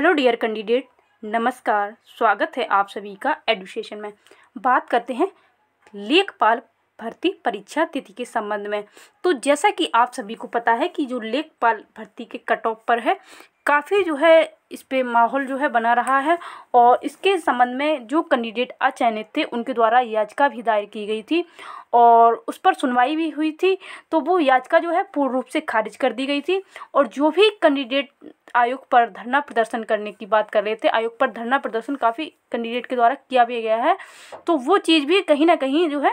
hello dear candidate नमस्कार स्वागत है आप सभी का एडमिशन में बात करते हैं लेखपाल भर्ती परीक्षा तिथि के संबंध में तो जैसा कि आप सभी को पता है कि जो लेखपाल भर्ती के कट ऑफ पर है काफ़ी जो है इस पर माहौल जो है बना रहा है और इसके संबंध में जो कैंडिडेट अचयनित थे उनके द्वारा याचिका भी दायर की गई थी और उस पर सुनवाई भी हुई थी तो वो याचिका जो है पूर्ण रूप से खारिज कर दी गई थी और जो भी कैंडिडेट आयोग पर धरना प्रदर्शन करने की बात कर रहे थे आयोग पर धरना प्रदर्शन काफ़ी कैंडिडेट के द्वारा किया भी गया है तो वो चीज़ भी कहीं ना कहीं जो है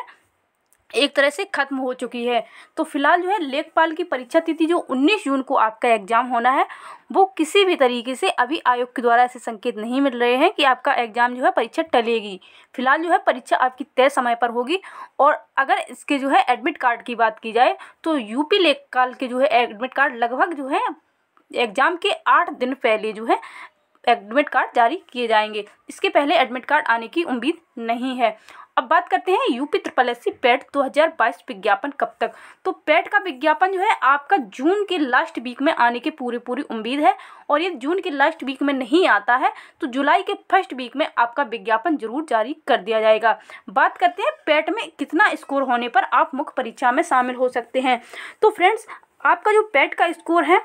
एक तरह से ख़त्म हो चुकी है तो फिलहाल जो है लेखपाल की परीक्षा तिथि जो 19 जून को आपका एग्ज़ाम होना है वो किसी भी तरीके से अभी आयोग के द्वारा ऐसे संकेत नहीं मिल रहे हैं कि आपका एग्ज़ाम जो है परीक्षा टलेगी फिलहाल जो है परीक्षा आपकी तय समय पर होगी और अगर इसके जो है एडमिट कार्ड की बात की जाए तो यूपी लेखपाल के जो है एडमिट कार्ड लगभग जो है एग्ज़ाम के आठ दिन पहले जो है एडमिट कार्ड जारी किए जाएंगे इसके पहले एडमिट कार्ड आने की उम्मीद नहीं है अब बात करते हैं UP triple S C PET दो विज्ञापन कब तक तो पैट का विज्ञापन जो है आपका जून के लास्ट वीक में आने की पूरी पूरी उम्मीद है और ये जून के लास्ट वीक में नहीं आता है तो जुलाई के फर्स्ट वीक में आपका विज्ञापन जरूर जारी कर दिया जाएगा बात करते हैं पैट में कितना स्कोर होने पर आप मुख्य परीक्षा में शामिल हो सकते हैं तो फ्रेंड्स आपका जो पैट का स्कोर है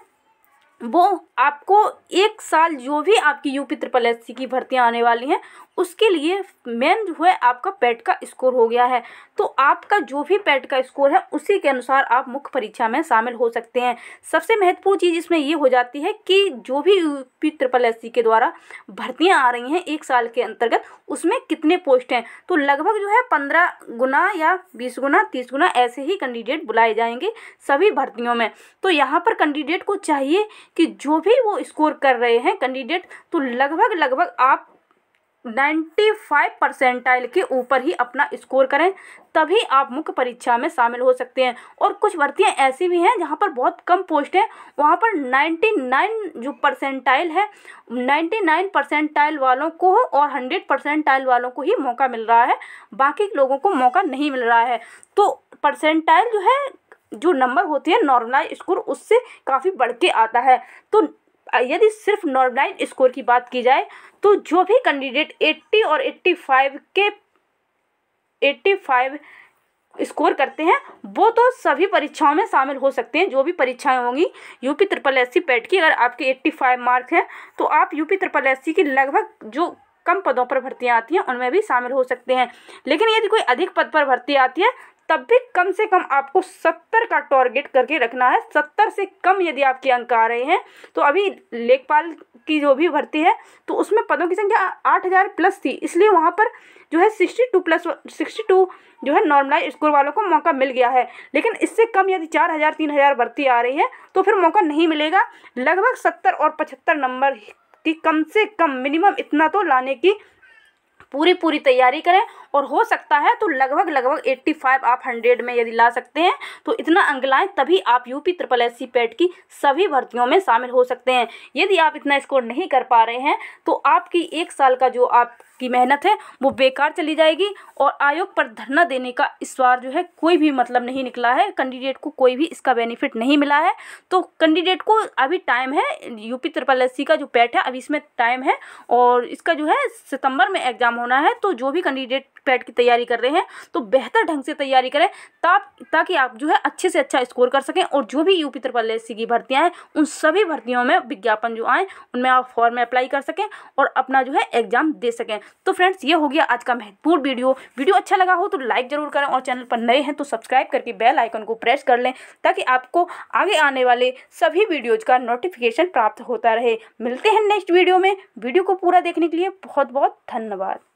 वो आपको एक साल जो भी आपकी यूपी ट्रिपल एस की भर्तियां आने वाली हैं उसके लिए मेन जो है आपका पेट e का स्कोर हो गया है तो आपका जो भी पेट e का स्कोर है उसी के अनुसार आप मुख्य परीक्षा में शामिल हो सकते हैं सबसे महत्वपूर्ण चीज़ इसमें ये हो जाती है कि जो भी यूपी ट्रिपल एस के द्वारा भर्तियाँ आ रही हैं एक साल के अंतर्गत उसमें कितने पोस्ट हैं तो लगभग जो है पंद्रह गुना या बीस गुना तीस गुना ऐसे ही कैंडिडेट बुलाए जाएंगे सभी भर्तियों में तो यहाँ पर कैंडिडेट को चाहिए कि जो भी वो स्कोर कर रहे हैं कैंडिडेट तो लगभग लगभग आप 95 परसेंटाइल के ऊपर ही अपना स्कोर करें तभी आप मुख्य परीक्षा में शामिल हो सकते हैं और कुछ भर्तियाँ ऐसी भी हैं जहाँ पर बहुत कम पोस्ट हैं वहाँ पर 99 जो परसेंटाइल है 99 परसेंटाइल वालों को और 100 परसेंटाइल वालों को ही मौका मिल रहा है बाकी लोगों को मौका नहीं मिल रहा है तो परसेंटाइल जो है जो नंबर होती है नॉर्मलाइज स्कोर उससे काफ़ी बढ़ के आता है तो यदि सिर्फ नॉर्मलाइज स्कोर की बात की जाए तो जो भी कैंडिडेट 80 और 85 के 85 स्कोर करते हैं वो तो सभी परीक्षाओं में शामिल हो सकते हैं जो भी परीक्षाएं होंगी UP triple S C PET की अगर आपके 85 मार्क हैं तो आप यूपी त्रिपल एस सी की लगभग जो कम पदों पर भर्तियां आती हैं उनमें भी शामिल हो सकते हैं लेकिन यदि कोई अधिक पद पर भर्ती आती है तब भी कम से कम आपको सत्तर का टारगेट करके रखना है सत्तर से कम यदि आपके अंक आ रहे हैं तो अभी लेखपाल की जो भी भर्ती है तो उसमें पदों की संख्या आठ हज़ार प्लस थी इसलिए वहाँ पर जो है sixty two plus sixty two जो है नॉर्मलाइज स्कोर वालों को मौका मिल गया है लेकिन इससे कम यदि चार हज़ार तीन हज़ार भर्ती आ रही है तो फिर मौका नहीं मिलेगा लगभग सत्तर और पचहत्तर नंबर की कम से कम मिनिमम इतना तो लाने की पूरी पूरी तैयारी करें और हो सकता है तो लगभग लगभग 85 आप 100 में यदि ला सकते हैं तो इतना अंक लाएँ तभी आप UP triple S C PET की सभी भर्तियों में शामिल हो सकते हैं यदि आप इतना स्कोर नहीं कर पा रहे हैं तो आपकी एक साल का जो आपकी मेहनत है वो बेकार चली जाएगी और आयोग पर धरना देने का इस बार जो है कोई भी मतलब नहीं निकला है कैंडिडेट को कोई भी इसका बेनिफिट नहीं मिला है तो कैंडिडेट को अभी टाइम है यूपी ट्रिपल एस सी का जो पैट है अभी इसमें टाइम है और इसका जो है सितंबर में एग्ज़ाम होना है तो जो भी कैंडिडेट पैट की तैयारी कर रहे हैं तो बेहतर ढंग से तैयारी करें ताकि आप जो है अच्छे से अच्छा स्कोर कर सकें और जो भी यूपी त्रिपल एस की भर्तियाँ हैं उन सभी भर्तियों में विज्ञापन जो आएँ उनमें आप फॉर्म में अप्लाई कर सकें और अपना जो है एग्जाम दे सकें तो फ्रेंड्स ये हो गया आज का महत्वपूर्ण वीडियो वीडियो अच्छा लगा हो तो लाइक जरूर करें और चैनल पर नए हैं तो सब्सक्राइब करके बेल आइकन को प्रेस कर लें ताकि आपको आगे आने वाले सभी वीडियोज़ का नोटिफिकेशन प्राप्त होता रहे मिलते हैं नेक्स्ट वीडियो में वीडियो को पूरा देखने के लिए बहुत बहुत धन्यवाद